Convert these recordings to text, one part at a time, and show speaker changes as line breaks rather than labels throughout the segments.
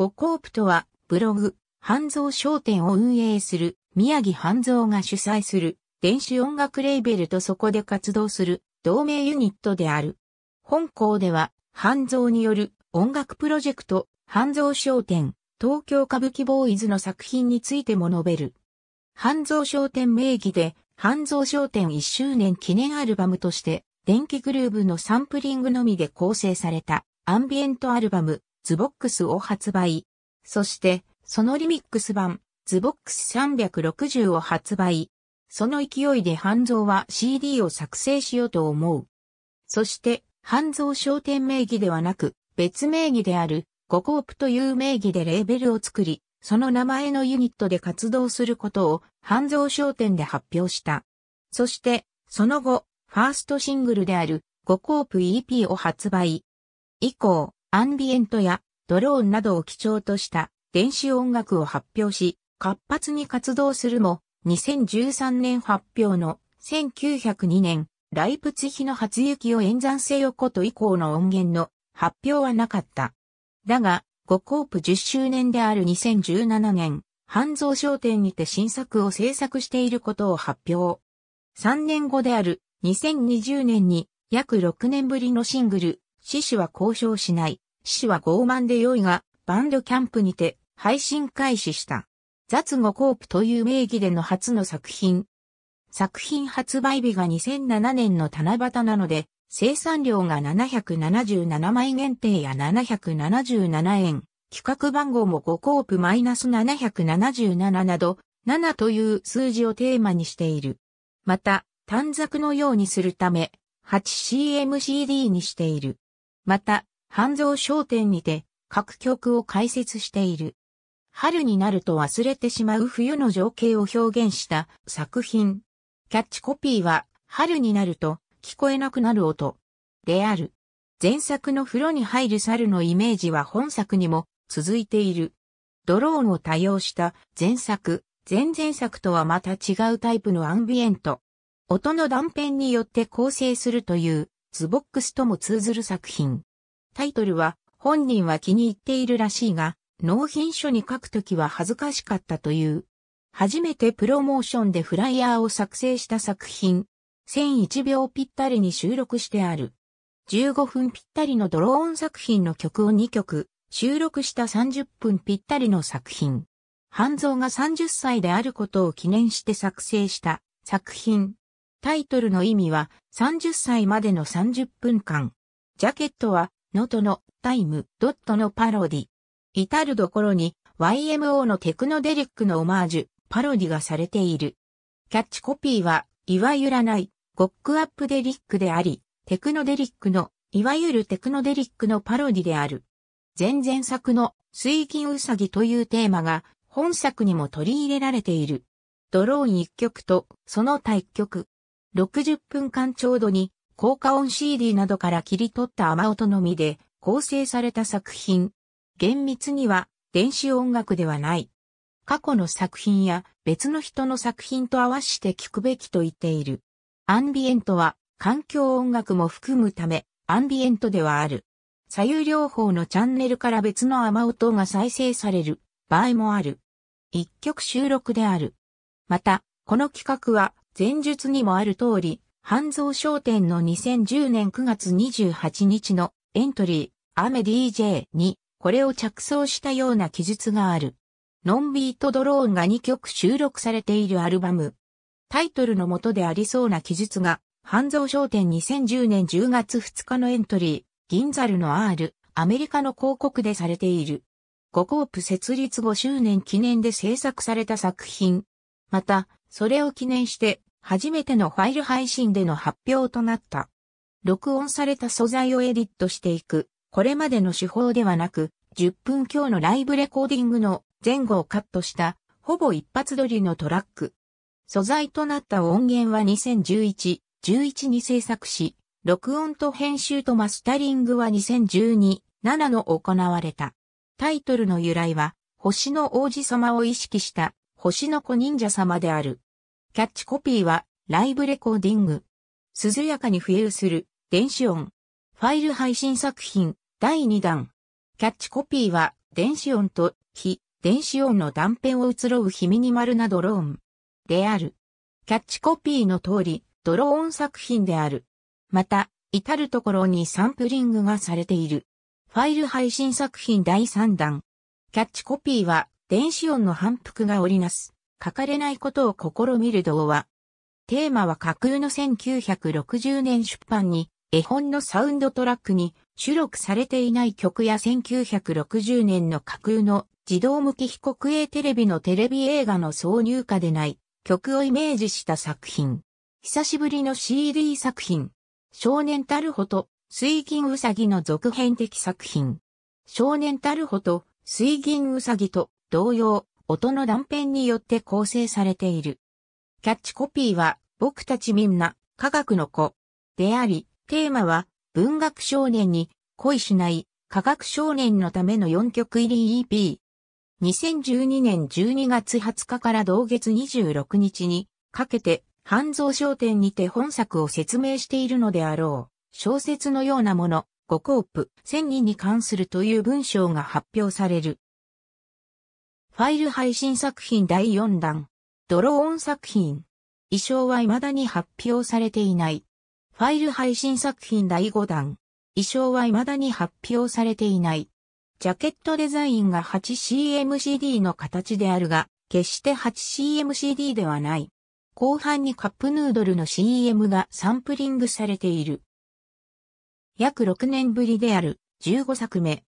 五コープとは、ブログ、半蔵商店を運営する、宮城半蔵が主催する、電子音楽レーベルとそこで活動する、同盟ユニットである。本校では、半蔵による音楽プロジェクト、半蔵商店、東京歌舞伎ボーイズの作品についても述べる。半蔵商店名義で、半蔵商店1周年記念アルバムとして、電気グルーブのサンプリングのみで構成されたアンビエントアルバム、ズボックスを発売。そして、そのリミックス版、ズボックス360を発売。その勢いで半蔵は CD を作成しようと思う。そして、半蔵商店名義ではなく、別名義である、ゴコープという名義でレーベルを作り、その名前のユニットで活動することを、半蔵商店で発表した。そして、その後、ファーストシングルである、ゴコープ EP を発売。以降、アンビエントやドローンなどを基調とした電子音楽を発表し、活発に活動するも、2013年発表の1902年、ライプツヒの初雪を演算せよこと以降の音源の発表はなかった。だが、5コープ10周年である2017年、半蔵商店にて新作を制作していることを発表。3年後である2020年に約6年ぶりのシングル、獅子は交渉しない。獅子は傲慢で良いが、バンドキャンプにて配信開始した。雑語コープという名義での初の作品。作品発売日が2007年の七夕なので、生産量が777枚限定や777円、企画番号も5コープマイナス777など、7という数字をテーマにしている。また、短冊のようにするため、8CMCD にしている。また、半蔵商店にて各曲を解説している。春になると忘れてしまう冬の情景を表現した作品。キャッチコピーは、春になると聞こえなくなる音。である。前作の風呂に入る猿のイメージは本作にも続いている。ドローンを多用した前作、前々作とはまた違うタイプのアンビエント。音の断片によって構成するというズボックスとも通ずる作品。タイトルは本人は気に入っているらしいが、納品書に書くときは恥ずかしかったという。初めてプロモーションでフライヤーを作成した作品。1001秒ぴったりに収録してある。15分ぴったりのドローン作品の曲を2曲、収録した30分ぴったりの作品。半蔵が30歳であることを記念して作成した作品。タイトルの意味は30歳までの30分間。ジャケットは、ノトのタイムドットのパロディ。至るところに YMO のテクノデリックのオマージュ、パロディがされている。キャッチコピーは、いわゆらない、ゴックアップデリックであり、テクノデリックの、いわゆるテクノデリックのパロディである。前々作の水銀うさぎというテーマが本作にも取り入れられている。ドローン一曲とその対局。60分間ちょうどに、効果音 CD などから切り取った雨音のみで構成された作品。厳密には電子音楽ではない。過去の作品や別の人の作品と合わせて聞くべきと言っている。アンビエントは環境音楽も含むため、アンビエントではある。左右両方のチャンネルから別の雨音が再生される場合もある。一曲収録である。また、この企画は前述にもある通り、半蔵商店の2010年9月28日のエントリー、アメ DJ に、これを着想したような記述がある。ノンビートドローンが2曲収録されているアルバム。タイトルの元でありそうな記述が、半蔵商店2010年10月2日のエントリー、銀猿の R、アメリカの広告でされている。五コープ設立5周年記念で制作された作品。また、それを記念して、初めてのファイル配信での発表となった。録音された素材をエディットしていく、これまでの手法ではなく、10分強のライブレコーディングの前後をカットした、ほぼ一発撮りのトラック。素材となった音源は2011、11に制作し、録音と編集とマスタリングは2012、7の行われた。タイトルの由来は、星の王子様を意識した、星の子忍者様である。キャッチコピーは、ライブレコーディング。涼やかに浮遊する、電子音。ファイル配信作品、第2弾。キャッチコピーは、電子音と、非、電子音の断片を移ろうヒミニマルなドローン。である。キャッチコピーの通り、ドローン作品である。また、至るところにサンプリングがされている。ファイル配信作品第3弾。キャッチコピーは、電子音の反復が織りなす。書かれないことを試みる童話。テーマは架空の1960年出版に、絵本のサウンドトラックに、収録されていない曲や1960年の架空の児童向き非国営テレビのテレビ映画の挿入歌でない曲をイメージした作品。久しぶりの CD 作品。少年タルホと水銀ウサギの続編的作品。少年タルホと水銀ウサギと同様、音の断片によって構成されている。キャッチコピーは、僕たちみんな、科学の子。であり、テーマは、文学少年に恋しない科学少年のための4曲入り EP。2012年12月20日から同月26日にかけて、半蔵商店にて本作を説明しているのであろう。小説のようなもの、5コープ、1000人に関するという文章が発表される。ファイル配信作品第4弾。ドローン作品。衣装は未だに発表されていない。ファイル配信作品第5弾。衣装は未だに発表されていない。ジャケットデザインが 8CMCD の形であるが、決して 8CMCD ではない。後半にカップヌードルの CM がサンプリングされている。約6年ぶりである15作目。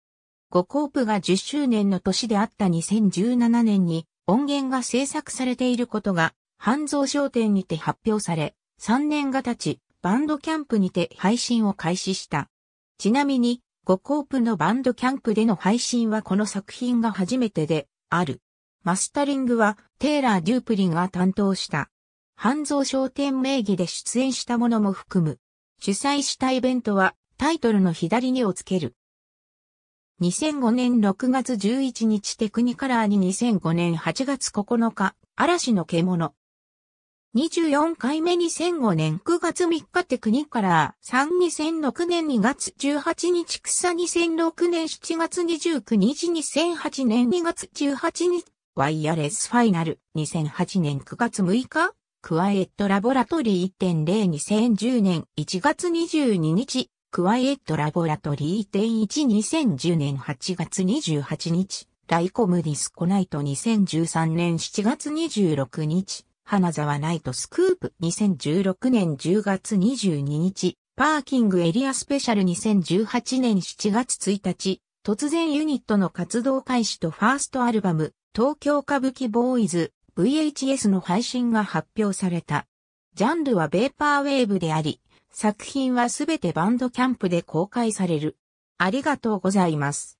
5コープが10周年の年であった2017年に音源が制作されていることが、半蔵商店にて発表され、3年が経ち、バンドキャンプにて配信を開始した。ちなみに、5コープのバンドキャンプでの配信はこの作品が初めてで、ある。マスタリングは、テイラー・デュープリンが担当した。半蔵商店名義で出演したものも含む。主催したイベントは、タイトルの左にをつける。2005年6月11日テクニカラーに2005年8月9日、嵐の獣。24回目2005年9月3日テクニカラー32006年2月18日草2006年7月29日2008年2月18日ワイヤレスファイナル2008年9月6日クワエットラボラトリー1.02010年1月22日クワイエットラボラトリー1.12010年8月28日、ライコムディスコナイト2013年7月26日、花沢ナイトスクープ2016年10月22日、パーキングエリアスペシャル2018年7月1日、突然ユニットの活動開始とファーストアルバム、東京歌舞伎ボーイズ VHS の配信が発表された。ジャンルはベーパーウェーブであり、作品はすべてバンドキャンプで公開される。ありがとうございます。